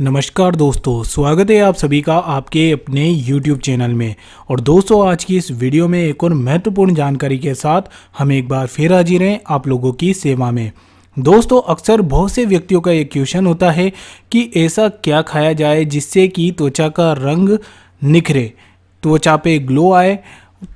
नमस्कार दोस्तों स्वागत है आप सभी का आपके अपने YouTube चैनल में और दोस्तों आज की इस वीडियो में एक और महत्वपूर्ण जानकारी के साथ हम एक बार फिर हाजिर हैं आप लोगों की सेवा में दोस्तों अक्सर बहुत से व्यक्तियों का ये क्वेश्चन होता है कि ऐसा क्या खाया जाए जिससे कि त्वचा का रंग निखरे त्वचा पे ग्लो आए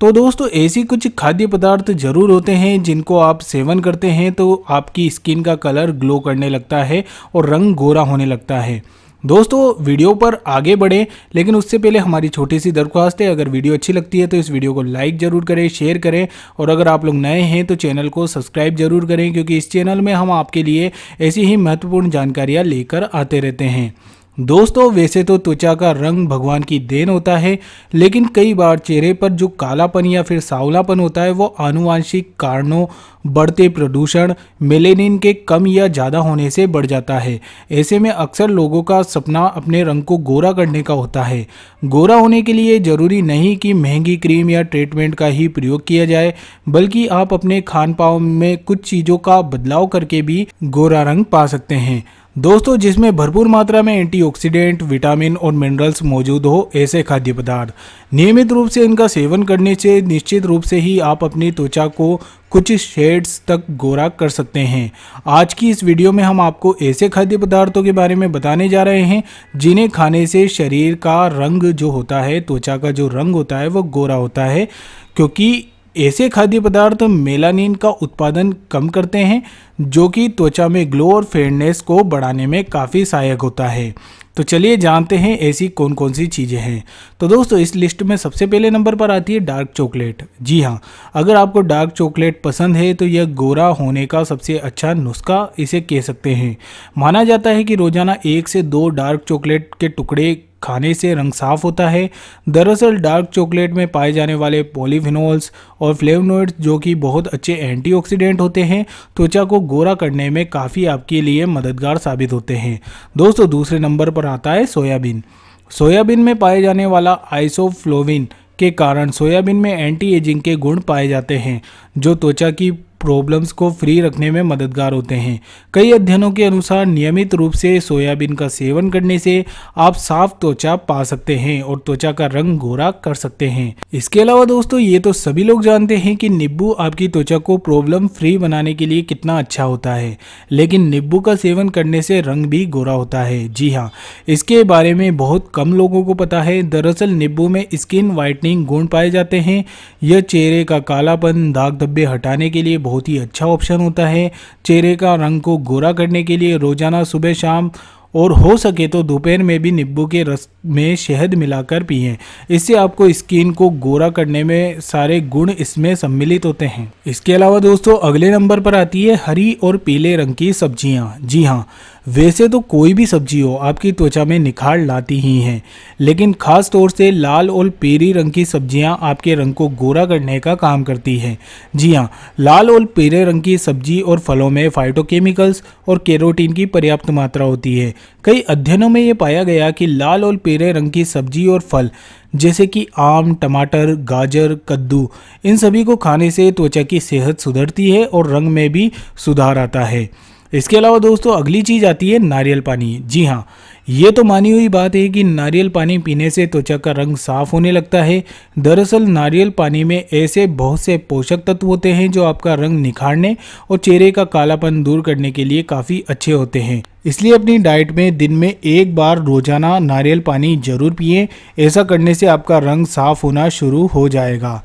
तो दोस्तों ऐसी कुछ खाद्य पदार्थ जरूर होते हैं जिनको आप सेवन करते हैं तो आपकी स्किन का कलर ग्लो करने लगता है और रंग गोरा होने लगता है दोस्तों वीडियो पर आगे बढ़ें लेकिन उससे पहले हमारी छोटी सी दरख्वास्त है अगर वीडियो अच्छी लगती है तो इस वीडियो को लाइक ज़रूर करें शेयर करें और अगर आप लोग नए हैं तो चैनल को सब्सक्राइब ज़रूर करें क्योंकि इस चैनल में हम आपके लिए ऐसी ही महत्वपूर्ण जानकारियाँ लेकर आते रहते हैं दोस्तों वैसे तो त्वचा का रंग भगवान की देन होता है लेकिन कई बार चेहरे पर जो कालापन या फिर सावलापन होता है वो आनुवांशिक कारणों बढ़ते प्रदूषण मेलेनिन के कम या ज़्यादा होने से बढ़ जाता है ऐसे में अक्सर लोगों का सपना अपने रंग को गोरा करने का होता है गोरा होने के लिए ज़रूरी नहीं कि महंगी क्रीम या ट्रीटमेंट का ही प्रयोग किया जाए बल्कि आप अपने खान में कुछ चीज़ों का बदलाव करके भी गोरा रंग पा सकते हैं दोस्तों जिसमें भरपूर मात्रा में एंटीऑक्सीडेंट, विटामिन और मिनरल्स मौजूद हो ऐसे खाद्य पदार्थ नियमित रूप से इनका सेवन करने से निश्चित रूप से ही आप अपनी त्वचा को कुछ शेड्स तक गोरा कर सकते हैं आज की इस वीडियो में हम आपको ऐसे खाद्य पदार्थों के बारे में बताने जा रहे हैं जिन्हें खाने से शरीर का रंग जो होता है त्वचा का जो रंग होता है वह गोरा होता है क्योंकि ऐसे खाद्य पदार्थ मेलानिन का उत्पादन कम करते हैं जो कि त्वचा में ग्लो और फेयरनेस को बढ़ाने में काफ़ी सहायक होता है तो चलिए जानते हैं ऐसी कौन कौन सी चीज़ें हैं तो दोस्तों इस लिस्ट में सबसे पहले नंबर पर आती है डार्क चॉकलेट जी हाँ अगर आपको डार्क चॉकलेट पसंद है तो यह गोरा होने का सबसे अच्छा नुस्खा इसे कह सकते हैं माना जाता है कि रोज़ाना एक से दो डार्क चॉकलेट के टुकड़े खाने से रंग साफ होता है दरअसल डार्क चॉकलेट में पाए जाने वाले पॉलीफिनोल्स और फ्लेवनोइड्स जो कि बहुत अच्छे एंटीऑक्सीडेंट होते हैं त्वचा को गोरा करने में काफ़ी आपके लिए मददगार साबित होते हैं दोस्तों दूसरे नंबर पर आता है सोयाबीन सोयाबीन में पाए जाने वाला आइसोफ्लोविन के कारण सोयाबीन में एंटी एजिंग के गुण पाए जाते हैं जो त्वचा की प्रॉब्लम्स को फ्री रखने में मददगार होते हैं कई अध्ययनों के अनुसार नियमित रूप से सोयाबीन का सेवन करने से आप साफ त्वचा पा सकते हैं और त्वचा का रंग गोरा कर सकते हैं इसके अलावा दोस्तों ये तो सभी लोग जानते हैं कि नींबू आपकी त्वचा को प्रॉब्लम फ्री बनाने के लिए कितना अच्छा होता है लेकिन नींबू का सेवन करने से रंग भी गोरा होता है जी हाँ इसके बारे में बहुत कम लोगों को पता है दरअसल नींबू में स्किन वाइटनिंग गुण पाए जाते हैं यह चेहरे का कालापन दाग धब्बे हटाने के लिए बहुत ही अच्छा ऑप्शन होता है चेहरे का रंग को गोरा करने के लिए रोज़ाना सुबह शाम और हो सके तो दोपहर में भी नींबू के रस में शहद मिलाकर पिएं इससे आपको स्किन को गोरा करने में सारे गुण इसमें सम्मिलित होते हैं इसके अलावा दोस्तों अगले नंबर पर आती है हरी और पीले रंग की सब्जियां जी हाँ वैसे तो कोई भी सब्जी हो आपकी त्वचा में निखार लाती ही हैं लेकिन ख़ास तौर से लाल और पेरी रंग की सब्जियां आपके रंग को गोरा करने का काम करती हैं जी हाँ लाल और पीरे रंग की सब्जी और फलों में फाइटोकेमिकल्स और केरोटीन की पर्याप्त मात्रा होती है कई अध्ययनों में ये पाया गया कि लाल और पीरे रंग की सब्जी और फल जैसे कि आम टमाटर गाजर कद्दू इन सभी को खाने से त्वचा की सेहत सुधरती है और रंग में भी सुधार आता है इसके अलावा दोस्तों अगली चीज़ आती है नारियल पानी जी हाँ ये तो मानी हुई बात है कि नारियल पानी पीने से त्वचा का रंग साफ होने लगता है दरअसल नारियल पानी में ऐसे बहुत से पोषक तत्व होते हैं जो आपका रंग निखारने और चेहरे का कालापन दूर करने के लिए काफ़ी अच्छे होते हैं इसलिए अपनी डाइट में दिन में एक बार रोजाना नारियल पानी जरूर पिए ऐसा करने से आपका रंग साफ होना शुरू हो जाएगा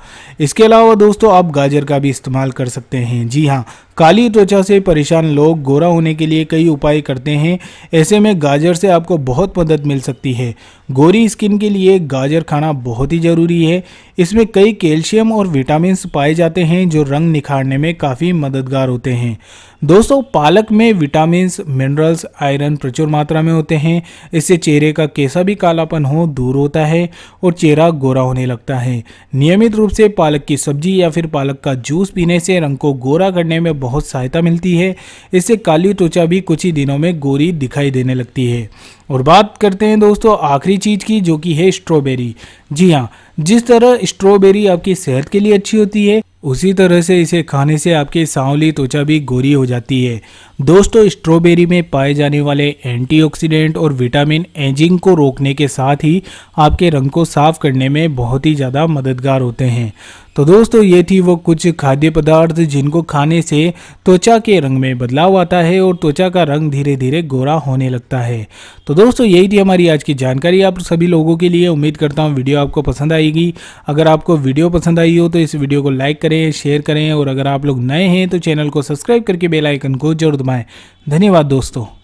इसके अलावा दोस्तों आप गाजर का भी इस्तेमाल कर सकते हैं जी हाँ काली त्वचा से परेशान लोग गोरा होने के लिए कई उपाय करते हैं ऐसे में गाजर से आपको बहुत मदद मिल सकती है गोरी स्किन के लिए गाजर खाना बहुत ही ज़रूरी है इसमें कई कैल्शियम और विटामिन पाए जाते हैं जो रंग निखारने में काफ़ी मददगार होते हैं दोस्तों पालक में विटामिन मिनरल्स आयरन प्रचुर मात्रा में होते हैं इससे चेहरे का कैसा भी कालापन हो दूर होता है और चेहरा गोरा होने लगता है नियमित रूप से पालक की सब्जी या फिर पालक का जूस पीने से रंग को गोरा करने में बहुत सहायता मिलती है इससे काली त्वचा भी कुछ ही दिनों में गोरी दिखाई देने लगती है और बात करते हैं दोस्तों आखिरी चीज़ की जो कि है स्ट्रॉबेरी जी हाँ जिस तरह स्ट्रॉबेरी आपकी सेहत के लिए अच्छी होती है उसी तरह से इसे खाने से आपकी सांवली त्वचा भी गोरी हो जाती है दोस्तों स्ट्रॉबेरी में पाए जाने वाले एंटीऑक्सीडेंट और विटामिन एजिंग को रोकने के साथ ही आपके रंग को साफ करने में बहुत ही ज़्यादा मददगार होते हैं तो दोस्तों ये थी वो कुछ खाद्य पदार्थ जिनको खाने से त्वचा के रंग में बदलाव आता है और त्वचा का रंग धीरे धीरे गोरा होने लगता है तो दोस्तों यही थी हमारी आज की जानकारी आप सभी लोगों के लिए उम्मीद करता हूँ वीडियो आपको पसंद आएगी अगर आपको वीडियो पसंद आई हो तो इस वीडियो को लाइक करें शेयर करें और अगर आप लोग नए हैं तो चैनल को सब्सक्राइब करके बेलाइकन को जरूर दबाएँ धन्यवाद दोस्तों